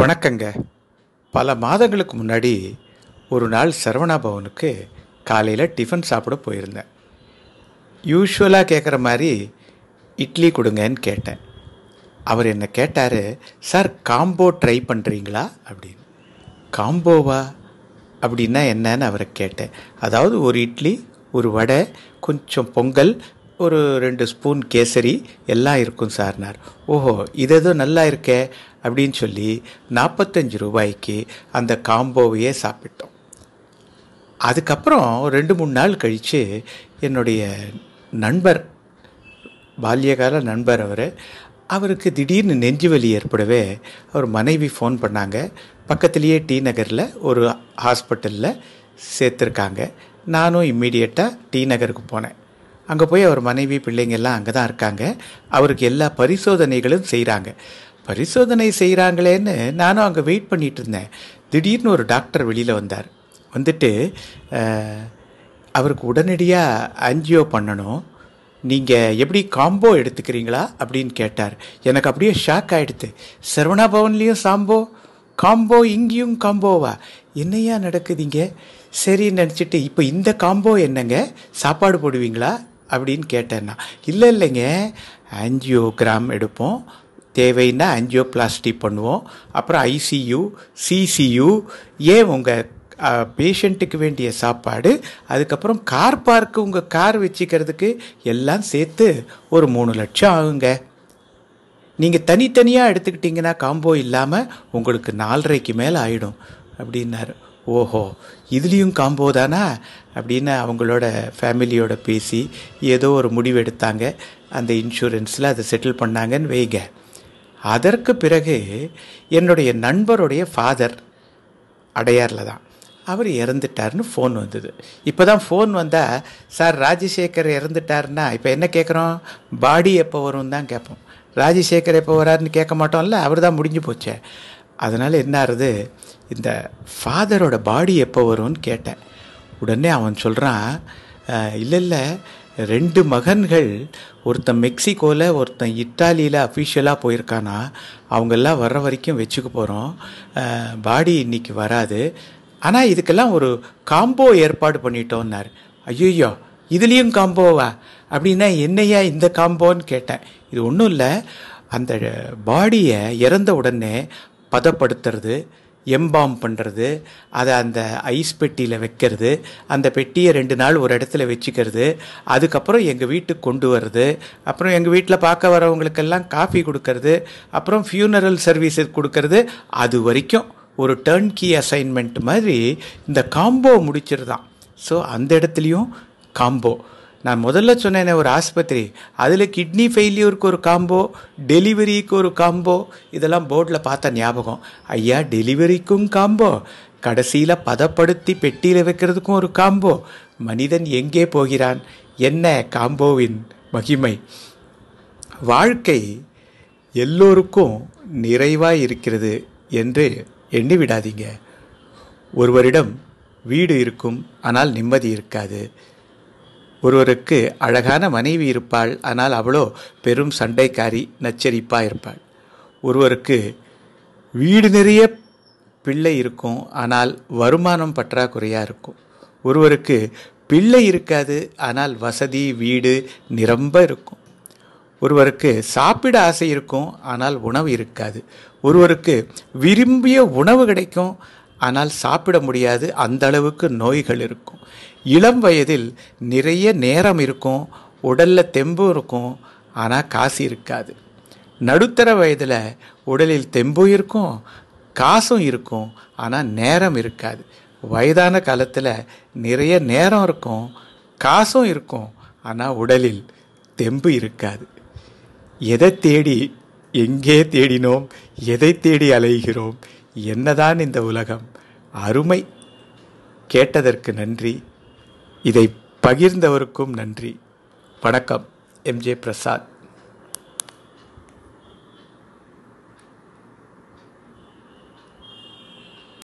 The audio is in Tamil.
வணக்கங்க பல மாதங்களுக்கு முன்னாடி ஒரு நாள் சரவணா பவனுக்கு காலையில் டிஃபன் சாப்பிட போயிருந்தேன் யூஸ்வலாக கேட்குற மாதிரி இட்லி கொடுங்கன்னு கேட்டேன் அவர் என்னை கேட்டார் சார் காம்போ ட்ரை பண்ணுறீங்களா அப்படின்னு காம்போவா அப்படின்னா என்னன்னு அவரை கேட்டேன் அதாவது ஒரு இட்லி ஒரு வடை கொஞ்சம் பொங்கல் ஒரு ரெண்டு ஸ்பூன் கேசரி எல்லாம் இருக்கும் சார்னார் ஓஹோ இது எதுவும் நல்லா இருக்கே அப்படின்னு சொல்லி நாற்பத்தஞ்சு ரூபாய்க்கு அந்த காம்போவையே சாப்பிட்டோம் அதுக்கப்புறம் ரெண்டு மூணு நாள் கழித்து என்னுடைய நண்பர் பால்யகால நண்பர் அவர் அவருக்கு திடீர்னு நெஞ்சு வலி ஏற்படவே அவர் மனைவி ஃபோன் பண்ணாங்க பக்கத்துலேயே டி நகரில் ஒரு ஹாஸ்பிட்டலில் சேர்த்துருக்காங்க நானும் இம்மீடியட்டாக டி நகருக்கு போனேன் அங்கே போய் அவர் மனைவி பிள்ளைங்கள்லாம் அங்கே தான் இருக்காங்க அவருக்கு எல்லா பரிசோதனைகளும் செய்கிறாங்க பரிசோதனை செய்கிறாங்களேன்னு நானும் அங்கே வெயிட் பண்ணிகிட்டு இருந்தேன் திடீர்னு ஒரு டாக்டர் வெளியில் வந்தார் வந்துட்டு அவருக்கு உடனடியாக அஞ்சியோ பண்ணணும் நீங்கள் எப்படி காம்போ எடுத்துக்கிறீங்களா அப்படின்னு கேட்டார் எனக்கு அப்படியே ஷாக் ஆகிடுது சரவணா பவன்லேயும் சாம்போ காம்போ இங்கேயும் காம்போவா என்னையா நடக்குதுங்க சரின்னு நினச்சிட்டு இப்போ இந்த காம்போ என்னங்க சாப்பாடு போடுவீங்களா அப்படின்னு கேட்டேன்னா இல்லை இல்லைங்க கிராம் எடுப்போம் தேவைன்னா ஆஞ்சியோபிளாஸ்டி பண்ணுவோம் அப்புறம் ஐசியூ சிசியு ஏன் உங்கள் பேஷண்ட்டுக்கு வேண்டிய சாப்பாடு அதுக்கப்புறம் கார் பார்க்கு உங்கள் கார் வச்சுக்கிறதுக்கு எல்லாம் சேர்த்து ஒரு மூணு லட்சம் ஆகுங்க நீங்கள் தனித்தனியாக எடுத்துக்கிட்டிங்கன்னா காம்போ இல்லாமல் உங்களுக்கு நாலரைக்கு மேலே ஆகிடும் அப்படின்னாரு ஓஹோ இதுலேயும் காம்போ தானா அப்படின்னு அவங்களோட ஃபேமிலியோட பேசி ஏதோ ஒரு முடிவு எடுத்தாங்க அந்த இன்சூரன்ஸில் அதை செட்டில் பண்ணாங்கன்னு வைங்க அதற்கு பிறகு என்னுடைய நண்பருடைய ஃபாதர் அடையாரில் தான் அவர் இறந்துட்டார்னு ஃபோன் வந்தது இப்போ தான் ஃபோன் வந்தால் சார் ராஜசேகர் இறந்துட்டார்னா இப்போ என்ன கேட்குறோம் பாடி எப்போ வரும் தான் கேட்போம் ராஜசேகர் எப்போ வராருன்னு கேட்க மாட்டோம்ல அவர் தான் முடிஞ்சு போச்சே அதனால் என்ன ஆறுது இந்த ஃபாதரோட பாடி எப்போ வரும்னு கேட்டேன் உடனே அவன் சொல்கிறான் இல்லை இல்லை ரெண்டு மகன்கள் ஒருத்தன் மெக்சிகோவில் ஒருத்தன் இத்தாலியில் அஃபிஷியலாக போயிருக்கானா அவங்கெல்லாம் வர்ற வரைக்கும் வச்சுக்க போகிறோம் பாடி இன்னைக்கு வராது ஆனால் இதுக்கெல்லாம் ஒரு காம்போ ஏற்பாடு பண்ணிட்டோம்னார் ஐயோயோ இதுலேயும் காம்போவா அப்படின்னா என்னையா இந்த காம்போன்னு கேட்டேன் இது ஒன்றும் இல்லை அந்த பாடியை இறந்த உடனே பதப்படுத்துறது எம்பாம் பண்ணுறது அதை அந்த ஐஸ் பெட்டியில் வைக்கிறது அந்த பெட்டியை ரெண்டு நாள் ஒரு இடத்துல வச்சுக்கிறது அதுக்கப்புறம் எங்கள் வீட்டுக்கு கொண்டு வர்றது அப்புறம் எங்கள் வீட்டில் பார்க்க வரவங்களுக்கெல்லாம் காஃபி கொடுக்கறது அப்புறம் ஃபியூனரல் சர்வீஸ் கொடுக்கறது அது வரைக்கும் ஒரு டேர்ன் கீ அசைன்மெண்ட் மாதிரி இந்த காம்போ முடிச்சிருதான் ஸோ அந்த இடத்துலையும் காம்போ நான் முதல்ல சொன்னேனே ஒரு ஆஸ்பத்திரி அதில் கிட்னி ஃபெயிலியூருக்கு ஒரு காம்போ டெலிவரிக்கு ஒரு காம்போ இதெல்லாம் போர்டில் பார்த்த ஞாபகம் ஐயா டெலிவரிக்கும் காம்போ கடைசியில் பதப்படுத்தி பெட்டியில் வைக்கிறதுக்கும் ஒரு காம்போ மனிதன் எங்கே போகிறான் என்ன காம்போவின் மகிமை வாழ்க்கை எல்லோருக்கும் நிறைவாக இருக்கிறது என்று எண்ணி விடாதீங்க ஒருவரிடம் வீடு இருக்கும் ஆனால் நிம்மதி இருக்காது ஒருவருக்கு அழகான மனைவி இருப்பாள் ஆனால் அவளோ பெரும் சண்டைக்காரி நச்சரிப்பா இருப்பாள் ஒருவருக்கு வீடு நிறைய பிள்ளை இருக்கும் ஆனால் வருமானம் பற்றாக்குறையாக இருக்கும் ஒருவருக்கு பிள்ளை இருக்காது ஆனால் வசதி வீடு நிரம்ப இருக்கும் ஒருவருக்கு சாப்பிட ஆசை இருக்கும் ஆனால் உணவு இருக்காது ஒருவருக்கு விரும்பிய உணவு கிடைக்கும் ஆனால் சாப்பிட முடியாது அந்த அளவுக்கு நோய்கள் இருக்கும் இளம் வயதில் நிறைய நேரம் இருக்கும் உடலில் தெம்பும் இருக்கும் ஆனால் காசு இருக்காது நடுத்தர வயதில் உடலில் தெம்பும் இருக்கும் காசும் இருக்கும் ஆனால் நேரம் இருக்காது வயதான காலத்தில் நிறைய நேரம் இருக்கும் காசும் இருக்கும் ஆனால் உடலில் தெம்பு இருக்காது எதை தேடி எங்கே தேடினோம் எதை தேடி அலைகிறோம் என்னதான் இந்த உலகம் அருமை கேட்டதற்கு நன்றி இதை பகிர்ந்தவருக்கும் நன்றி வணக்கம் எம்ஜே பிரசாத்